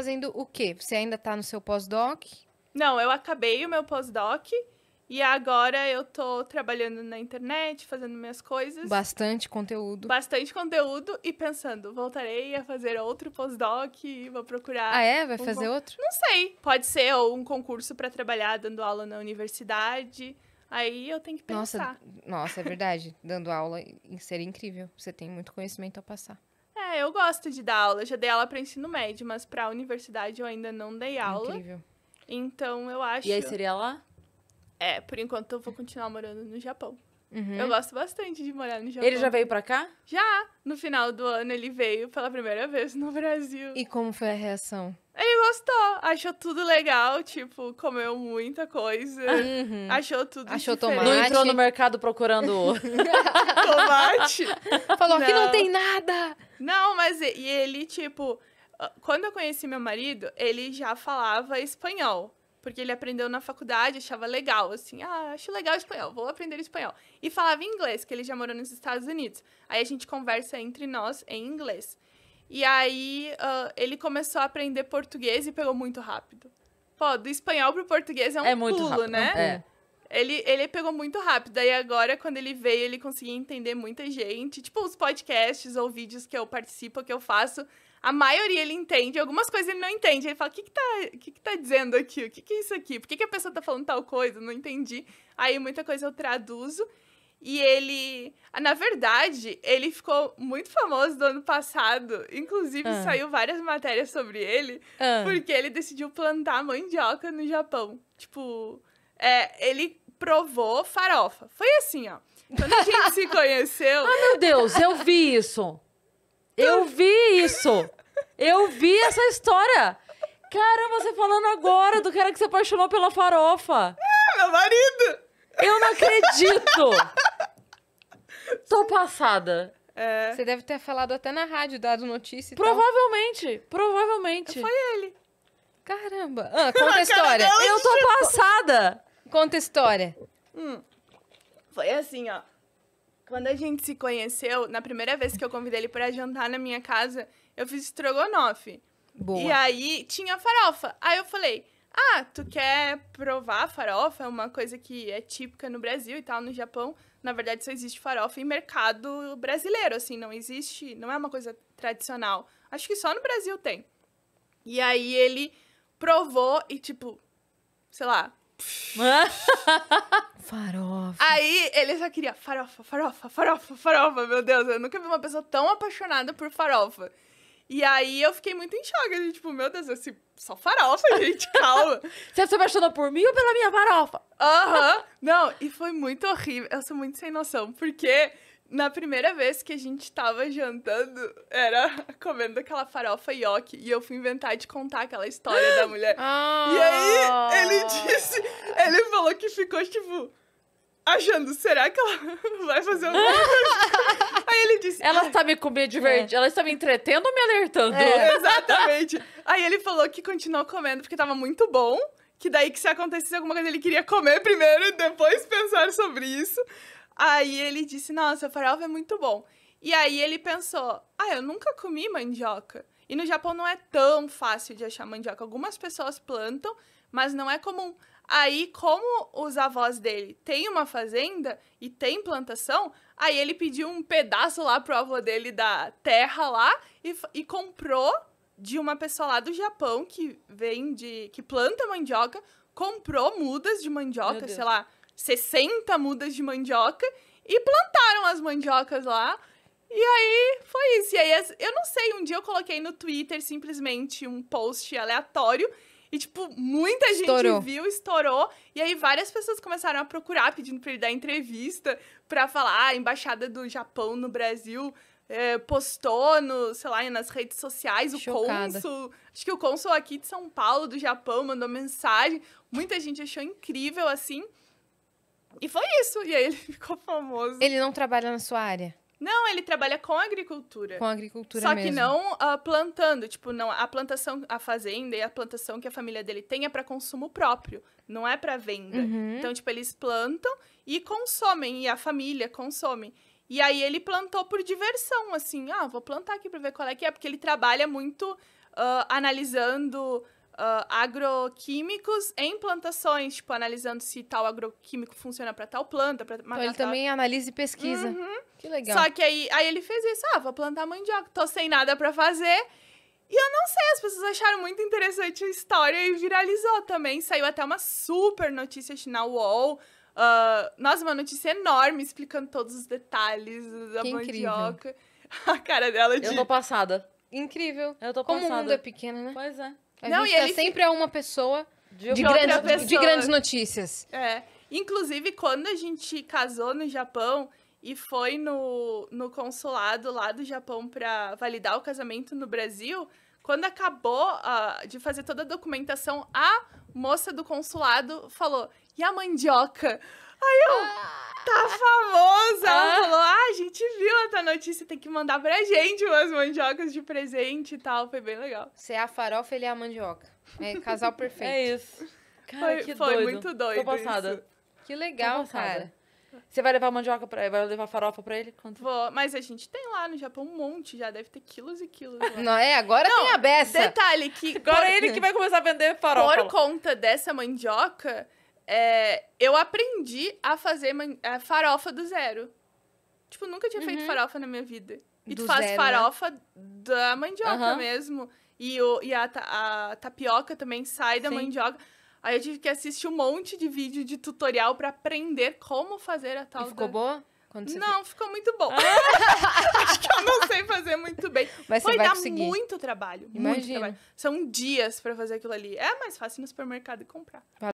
fazendo o quê? Você ainda está no seu pós-doc? Não, eu acabei o meu pós-doc e agora eu tô trabalhando na internet, fazendo minhas coisas. Bastante conteúdo. Bastante conteúdo e pensando, voltarei a fazer outro pós-doc, vou procurar. Ah, é? Vai um fazer outro? Não sei. Pode ser um concurso para trabalhar dando aula na universidade. Aí eu tenho que pensar. Nossa, nossa é verdade. dando aula seria incrível. Você tem muito conhecimento a passar. É, eu gosto de dar aula. já dei aula para ensino médio, mas para universidade eu ainda não dei é aula. Incrível. Então eu acho. E aí seria lá? É, por enquanto eu vou continuar morando no Japão. Uhum. Eu gosto bastante de morar no Japão. Ele já veio para cá? Já. No final do ano ele veio pela primeira vez no Brasil. E como foi a reação? Ele gostou, achou tudo legal, tipo, comeu muita coisa, uhum. achou tudo Achou diferente. tomate. Não entrou no mercado procurando tomate. Falou, não. aqui não tem nada. Não, mas e ele, tipo, ah, quando eu conheci meu marido, ele já falava espanhol. Porque ele aprendeu na faculdade, achava legal, assim, ah, acho legal espanhol, vou aprender espanhol. E falava inglês, que ele já morou nos Estados Unidos. Aí a gente conversa entre nós em inglês. E aí uh, ele começou a aprender português e pegou muito rápido. Pô, do espanhol pro português é um é pulo, rápido, é né? É. Ele, ele pegou muito rápido. Aí agora, quando ele veio, ele conseguia entender muita gente. Tipo, os podcasts ou vídeos que eu participo, que eu faço, a maioria ele entende. Algumas coisas ele não entende. Ele fala, o que que tá, que que tá dizendo aqui? O que que é isso aqui? Por que que a pessoa tá falando tal coisa? Não entendi. Aí muita coisa eu traduzo. E ele, ah, na verdade, ele ficou muito famoso do ano passado. Inclusive, ah. saiu várias matérias sobre ele, ah. porque ele decidiu plantar mandioca no Japão. Tipo, é, ele provou farofa. Foi assim, ó. Quando a gente se conheceu. Ah, meu Deus, eu vi isso. Eu vi isso. Eu vi essa história. Caramba, você falando agora do cara que se apaixonou pela farofa. É, meu marido. Eu não acredito. Tô passada. É. Você deve ter falado até na rádio, dado notícia. Provavelmente, tal. provavelmente. Foi ele. Caramba. Ah, conta a história. Eu tô passada. Conta a história. Hum, foi assim, ó. Quando a gente se conheceu, na primeira vez que eu convidei ele para jantar na minha casa, eu fiz estrogonofe. Boa. E aí tinha farofa. Aí eu falei: Ah, tu quer provar farofa? É uma coisa que é típica no Brasil e tal, no Japão. Na verdade, só existe farofa em mercado brasileiro, assim, não existe, não é uma coisa tradicional. Acho que só no Brasil tem. E aí ele provou e, tipo, sei lá, farofa. Aí ele só queria farofa, farofa, farofa, farofa. Meu Deus, eu nunca vi uma pessoa tão apaixonada por farofa. E aí eu fiquei muito em choque. Gente, assim, tipo, meu Deus, esse só farofa, gente, calma. Você se apaixonou por mim ou pela minha farofa? Aham. Não, e foi muito horrível. Eu sou muito sem noção, porque na primeira vez que a gente tava jantando, era comendo aquela farofa ioki. E eu fui inventar de contar aquela história da mulher. Oh. E aí, ah. ele disse... Ele falou que ficou, tipo... Achando, será que ela vai fazer alguma coisa? aí ele disse... Ela ah, está me de divertindo. É. Ela está me entretendo ou me alertando? É. Exatamente. Aí ele falou que continuou comendo porque tava muito bom. Que daí que se acontecesse alguma coisa, ele queria comer primeiro e depois pensar sobre isso. Aí ele disse: Nossa, farofa é muito bom. E aí ele pensou: Ah, eu nunca comi mandioca. E no Japão não é tão fácil de achar mandioca. Algumas pessoas plantam, mas não é comum. Aí, como os avós dele têm uma fazenda e tem plantação, aí ele pediu um pedaço lá pro avô dele da terra lá e, e comprou de uma pessoa lá do Japão que vende, que planta mandioca, comprou mudas de mandioca, sei lá, 60 mudas de mandioca e plantaram as mandiocas lá. E aí foi isso. E aí, eu não sei, um dia eu coloquei no Twitter simplesmente um post aleatório. E, tipo, muita gente viu, estourou. E aí várias pessoas começaram a procurar, pedindo pra ele dar entrevista, pra falar, ah, a embaixada do Japão no Brasil é, postou no, sei lá, nas redes sociais, o cônsul. Acho que o cônsul aqui de São Paulo, do Japão, mandou mensagem. Muita gente achou incrível, assim. E foi isso. E aí ele ficou famoso. Ele não trabalha na sua área? Não, ele trabalha com agricultura. Com agricultura Só mesmo. que não uh, plantando, tipo, não a plantação, a fazenda e a plantação que a família dele tem é para consumo próprio, não é para venda. Uhum. Então, tipo, eles plantam e consomem e a família consome. E aí ele plantou por diversão, assim, ah, vou plantar aqui para ver qual é que é, porque ele trabalha muito uh, analisando uh, agroquímicos em plantações, tipo, analisando se tal agroquímico funciona para tal planta, para então, matar Então ele tal... também analisa e pesquisa. Uhum. Que legal. Só que aí, aí ele fez isso, ah, vou plantar mandioca, tô sem nada para fazer. E eu não sei, as pessoas acharam muito interessante a história e viralizou também. Saiu até uma super notícia na UOL. Uh, nossa, uma notícia enorme explicando todos os detalhes da que mandioca. Incrível. A cara dela de. Eu tô passada incrível. Eu tô Como o mundo é pequeno, né? Pois é. A não, gente e tá ele assim sempre é uma pessoa de, de, grandes, pessoa. de grandes notícias. É. Inclusive, quando a gente casou no Japão e foi no, no consulado lá do Japão para validar o casamento no Brasil, quando acabou uh, de fazer toda a documentação, a moça do consulado falou: e a mandioca? Aí eu, ah. tá famosa. Ela ah. falou, ah, a gente viu essa notícia, tem que mandar pra gente umas mandiocas de presente e tal. Foi bem legal. Você é a farofa, ele é a mandioca. É casal perfeito. É isso. Cara, foi, que foi doido. muito doido. Tô passada. Isso. Que legal, cara. Você vai levar mandioca pra ele? Vai levar farofa pra ele? Quanto? Vou, mas a gente tem lá no Japão um monte já, deve ter quilos e quilos. Lá. Não é? Agora Não, tem a beça. Detalhe que... Agora por... é ele que vai começar a vender farofa. Por conta dessa mandioca, é, eu aprendi a fazer farofa do zero. Tipo, nunca tinha feito uhum. farofa na minha vida. E do tu faz zero, né? farofa né? da mandioca uhum. mesmo. E, o, e a, a, tapioca também sai da Sim. mandioca. Aí eu tive que assistir um monte de vídeo de tutorial para aprender como fazer a tal. E ficou da... boa? não, fez? ficou muito bom. Ah. Acho que eu não sei fazer muito bem. Mas Foi dar conseguir. muito trabalho. Imagina. Muito trabalho. São dias para fazer aquilo ali. É mais fácil no supermercado comprar.